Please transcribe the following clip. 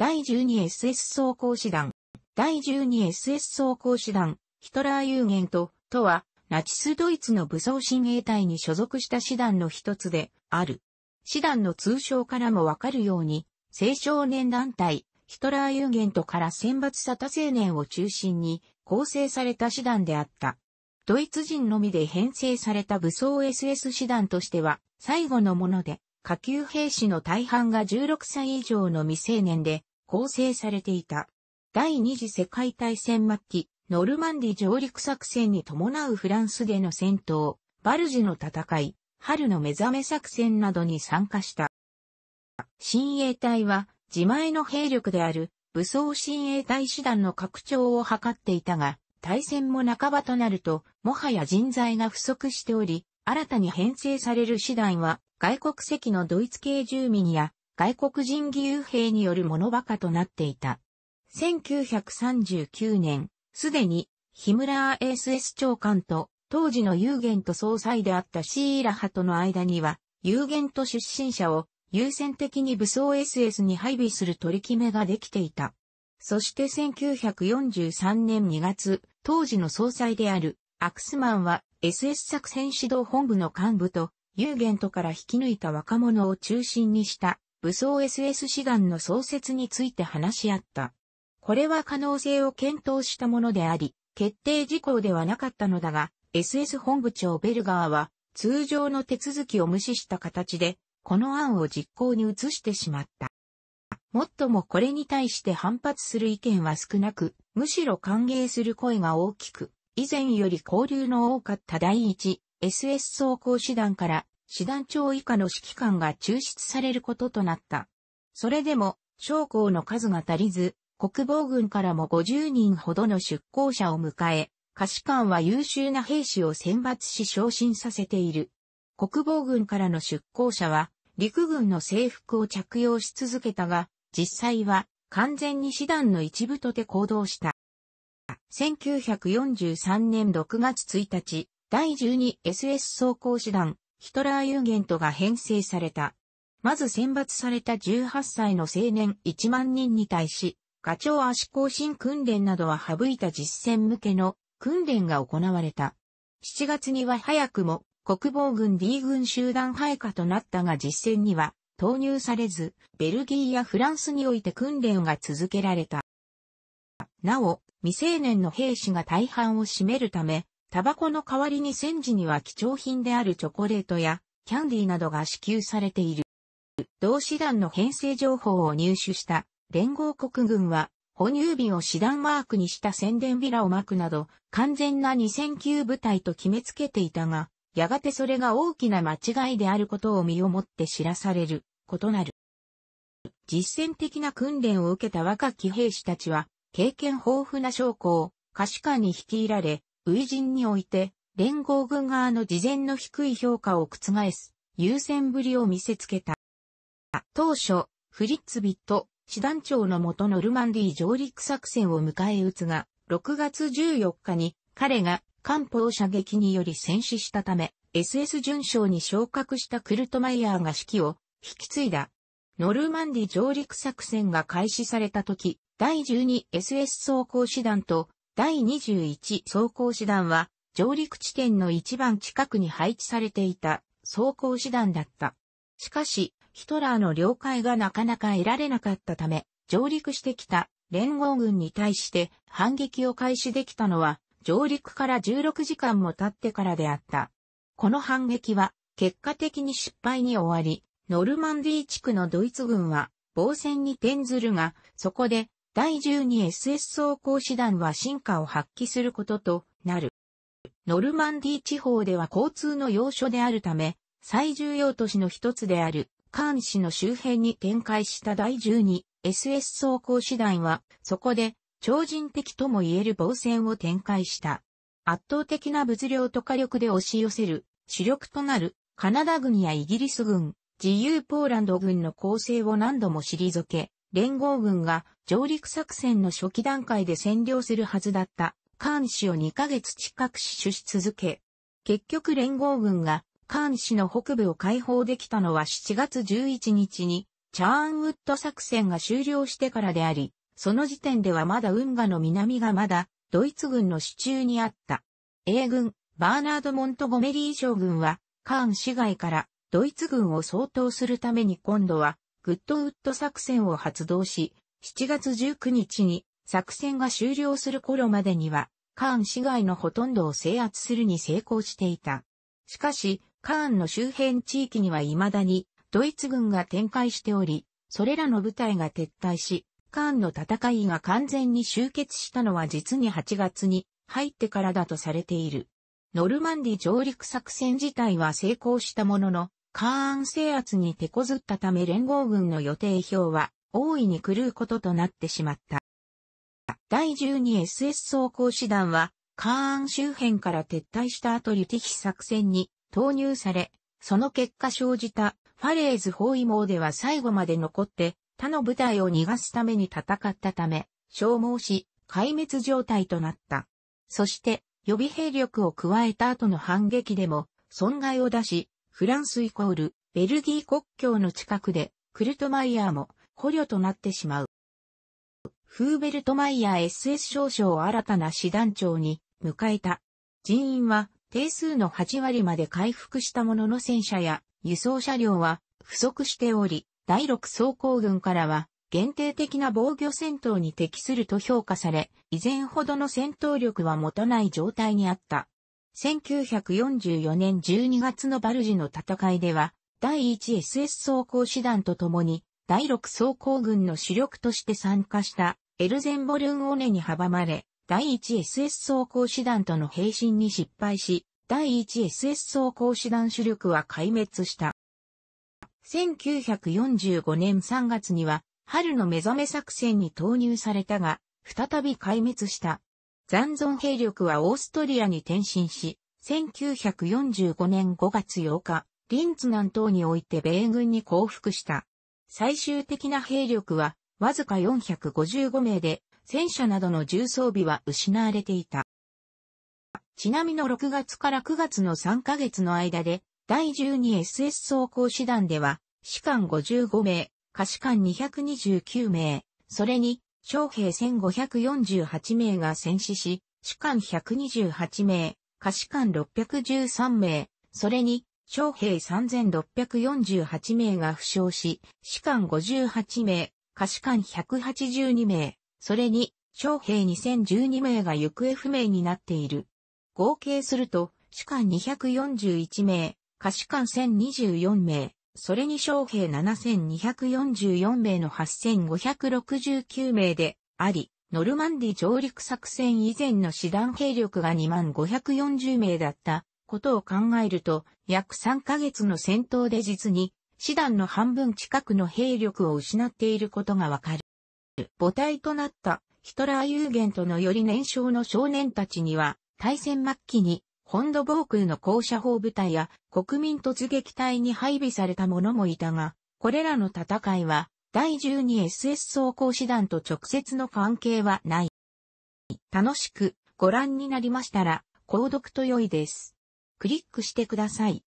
第 12SS 装甲師団、第 12SS 装甲師団、ヒトラーユーゲントとは、ナチスドイツの武装親衛隊に所属した師団の一つである。師団の通称からもわかるように、青少年団体、ヒトラーユーゲントから選抜さた青年を中心に構成された師団であった。ドイツ人のみで編成された武装 SS 師団としては最後のもので、下級兵士の大半が16歳以上の未成年で、構成されていた。第二次世界大戦末期、ノルマンディ上陸作戦に伴うフランスでの戦闘、バルジの戦い、春の目覚め作戦などに参加した。親衛隊は自前の兵力である武装親衛隊師団の拡張を図っていたが、対戦も半ばとなると、もはや人材が不足しており、新たに編成される師団は外国籍のドイツ系住民や外国人義勇兵によるものばかとなっていた。1939年、すでに、ヒムラー ASS 長官と、当時の有限と総裁であったシーラ派との間には、有限と出身者を優先的に武装 SS に配備する取り決めができていた。そして1943年2月、当時の総裁であるアクスマンは SS 作戦指導本部の幹部と、有限とから引き抜いた若者を中心にした武装 SS 師団の創設について話し合った。これは可能性を検討したものであり、決定事項ではなかったのだが、SS 本部長ベルガーは、通常の手続きを無視した形で、この案を実行に移してしまった。もっともこれに対して反発する意見は少なく、むしろ歓迎する声が大きく、以前より交流の多かった第一 SS 総行師団から師団長以下の指揮官が抽出されることとなった。それでも、将校の数が足りず、国防軍からも50人ほどの出向者を迎え、可視官は優秀な兵士を選抜し昇進させている。国防軍からの出向者は、陸軍の制服を着用し続けたが、実際は完全に師団の一部とて行動した。1943年6月1日、第 12SS 装甲師団ヒトラーユーゲントが編成された。まず選抜された18歳の青年1万人に対し、課長足更新訓練などは省いた実践向けの訓練が行われた。7月には早くも国防軍 D 軍集団配下となったが実戦には投入されず、ベルギーやフランスにおいて訓練が続けられた。なお、未成年の兵士が大半を占めるため、タバコの代わりに戦時には貴重品であるチョコレートやキャンディーなどが支給されている。同師団の編成情報を入手した連合国軍は、哺乳瓶を師団マークにした宣伝ビラを巻くなど、完全な2 0 0部隊と決めつけていたが、やがてそれが大きな間違いであることを身をもって知らされる、異なる。実践的な訓練を受けた若き兵士たちは、経験豊富な将校、可視官に率いられ、ウイジンにおいて、連合軍側の事前の低い評価を覆す、優先ぶりを見せつけた。当初、フリッツビット、師団長のもとノルマンディ上陸作戦を迎え撃つが、6月14日に彼が艦砲射撃により戦死したため、SS 順将に昇格したクルトマイヤーが指揮を引き継いだ。ノルマンディ上陸作戦が開始された時、第 12SS 装甲師団と第21装甲師団は、上陸地点の一番近くに配置されていた装甲師団だった。しかし、ヒトラーの了解がなかなか得られなかったため、上陸してきた連合軍に対して反撃を開始できたのは、上陸から16時間も経ってからであった。この反撃は、結果的に失敗に終わり、ノルマンディ地区のドイツ軍は、防戦に転ずるが、そこで第 12SS 装甲師団は進化を発揮することとなる。ノルマンディ地方では交通の要所であるため、最重要都市の一つである、カーン市の周辺に展開した第 12SS 装甲師団は、そこで超人的とも言える防戦を展開した。圧倒的な物量と火力で押し寄せる、主力となるカナダ軍やイギリス軍、自由ポーランド軍の構成を何度も退け、連合軍が上陸作戦の初期段階で占領するはずだったカーン氏を2ヶ月近く死守し続け、結局連合軍がカーン氏の北部を解放できたのは7月11日にチャーンウッド作戦が終了してからであり、その時点ではまだ運河の南がまだドイツ軍の支柱にあった。英軍、バーナード・モントゴメリー将軍は、カーン市外からドイツ軍を相当するために今度はグッドウッド作戦を発動し、7月19日に作戦が終了する頃までには、カーン市街のほとんどを制圧するに成功していた。しかし、カーンの周辺地域には未だにドイツ軍が展開しており、それらの部隊が撤退し、カーンの戦いが完全に終結したのは実に8月に入ってからだとされている。ノルマンディ上陸作戦自体は成功したものの、カーン制圧に手こずったため連合軍の予定表は大いに狂うこととなってしまった。第 12SS 装甲師団は、カーン周辺から撤退した後リティヒ作戦に投入され、その結果生じたファレーズ包囲網では最後まで残って他の部隊を逃がすために戦ったため、消耗し、壊滅状態となった。そして、予備兵力を加えた後の反撃でも、損害を出し、フランスイコール、ベルギー国境の近くで、クルトマイヤーも捕虜となってしまう。フーベルトマイヤー SS 少将を新たな師団長に迎えた。人員は定数の8割まで回復したものの戦車や輸送車両は不足しており、第6装甲軍からは限定的な防御戦闘に適すると評価され、以前ほどの戦闘力は持たない状態にあった。1944年12月のバルジの戦いでは、第 1SS 装甲師団と共に、第6装甲軍の主力として参加したエルゼンボルンオネに阻まれ、第 1SS 装甲師団との並進に失敗し、第 1SS 装甲師団主力は壊滅した。1945年3月には、春の目覚め作戦に投入されたが、再び壊滅した。残存兵力はオーストリアに転身し、1945年5月8日、リンツ南東において米軍に降伏した。最終的な兵力は、わずか455名で、戦車などの重装備は失われていた。ちなみの6月から9月の3ヶ月の間で、第 12SS 装甲師団では、士官55名、下士官229名、それに将兵1548名が戦死し、士官128名、下士官613名、それに、将兵3648名が負傷し、士官58名、下士官182名、それに、将兵2012名が行方不明になっている。合計すると、士官241名、下士官1024名、それに将兵7244名の8569名であり、ノルマンディ上陸作戦以前の師団兵力が2540名だったことを考えると、約3ヶ月の戦闘で実に、師団の半分近くの兵力を失っていることがわかる。母体となったヒトラー・ユーゲントのより年少の少年たちには、対戦末期に本土防空の高射砲部隊や国民突撃隊に配備された者もいたが、これらの戦いは第 12SS 装甲師団と直接の関係はない。楽しくご覧になりましたら、購読と良いです。クリックしてください。